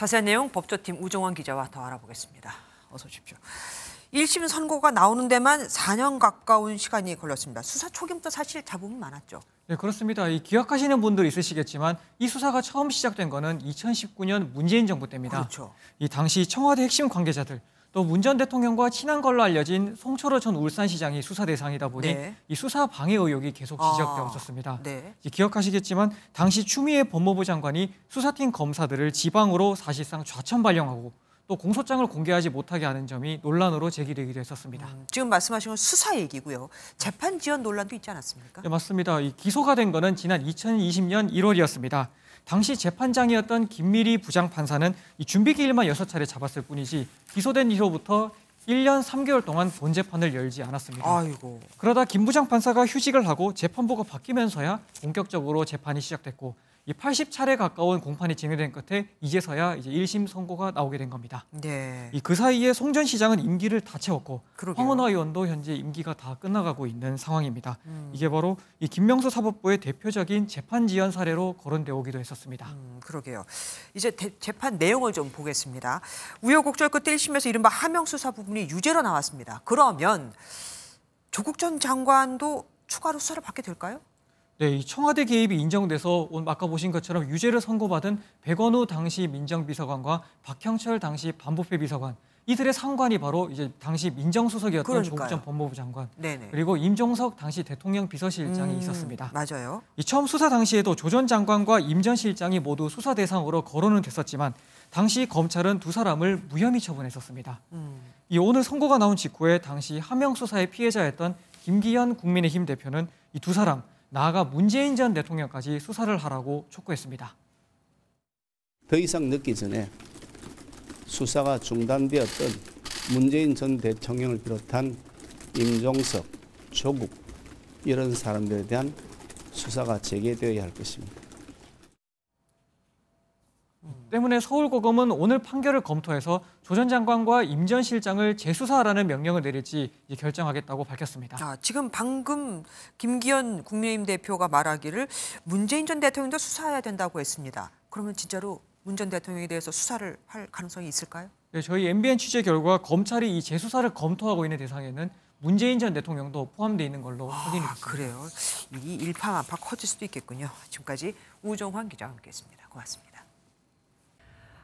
자세한 내용 법조팀 우정원 기자와 더 알아보겠습니다. 어서 오십시오. 1심 선고가 나오는 데만 4년 가까운 시간이 걸렸습니다. 수사 초기부터 사실 잡음이 많았죠. 네, 그렇습니다. 이 기억하시는 분들 있으시겠지만 이 수사가 처음 시작된 거는 2019년 문재인 정부 때입니다. 그렇죠. 이 당시 청와대 핵심 관계자들 또문전 대통령과 친한 걸로 알려진 송철호 전 울산시장이 수사 대상이다 보니 네. 이 수사 방해 의혹이 계속 지적되었었습니다. 어 아, 네. 기억하시겠지만 당시 추미애 법무부 장관이 수사팀 검사들을 지방으로 사실상 좌천 발령하고 또 공소장을 공개하지 못하게 하는 점이 논란으로 제기되기도 했었습니다. 음, 지금 말씀하신 건 수사 얘기고요. 재판 지연 논란도 있지 않았습니까? 네, 맞습니다. 이 기소가 된 것은 지난 2020년 1월이었습니다. 당시 재판장이었던 김미리 부장판사는 이 준비기일만 6차례 잡았을 뿐이지 기소된 이후부터 1년 3개월 동안 본재판을 열지 않았습니다. 아이고. 그러다 김 부장판사가 휴직을 하고 재판부가 바뀌면서야 본격적으로 재판이 시작됐고 이 80차례 가까운 공판이 진행된 끝에 이제서야 이제 1심 선고가 나오게 된 겁니다. 네. 이 그 사이에 송전 시장은 임기를 다 채웠고 황원화 의원도 현재 임기가 다 끝나가고 있는 상황입니다. 음. 이게 바로 이 김명수 사법부의 대표적인 재판 지연 사례로 거론되어 오기도 했었습니다. 음, 그러게요. 이제 대, 재판 내용을 좀 보겠습니다. 우여곡절 끝에 1심에서 이른바 하명 수사 부분이 유죄로 나왔습니다. 그러면 조국 전 장관도 추가로 수사를 받게 될까요? 네, 청와대 개입이 인정돼서 아까 보신 것처럼 유죄를 선고받은 백원우 당시 민정비서관과 박형철 당시 반부패 비서관 이들의 상관이 바로 이제 당시 민정수석이었던 조국 전 법무부 장관 네네. 그리고 임종석 당시 대통령 비서실장이 음, 있었습니다. 맞아요. 이 처음 수사 당시에도 조 전 장관과 임 전 실장이 모두 수사 대상으로 거론은 됐었지만 당시 검찰은 두 사람을 무혐의 처분했었습니다. 음. 이 오늘 선고가 나온 직후에 당시 하명 수사의 피해자였던 김기현 국민의힘 대표는 이 두 사람 나아가 문재인 전 대통령까지 수사를 하라고 촉구했습니다. 더 이상 늦기 전에 수사가 중단되었던 문재인 전 대통령을 비롯한 임종석, 조국 이런 사람들에 대한 수사가 재개되어야 할 것입니다. 때문에 서울고검은 오늘 판결을 검토해서 조전 장관과 임전 실장을 재수사하라는 명령을 내릴지 결정하겠다고 밝혔습니다. 아, 지금 방금 김기현 국민의힘 대표가 말하기를 문재인 전 대통령도 수사해야 된다고 했습니다. 그러면 진짜로 문 전 대통령에 대해서 수사를 할 가능성이 있을까요? 네, 저희 MBN 취재 결과 검찰이 이 재수사를 검토하고 있는 대상에는 문재인 전 대통령도 포함되어 있는 걸로 아, 확인됐습니다. 그래요? 이 일파만파 커질 수도 있겠군요. 지금까지 우정환 기자와 함께했습니다. 고맙습니다.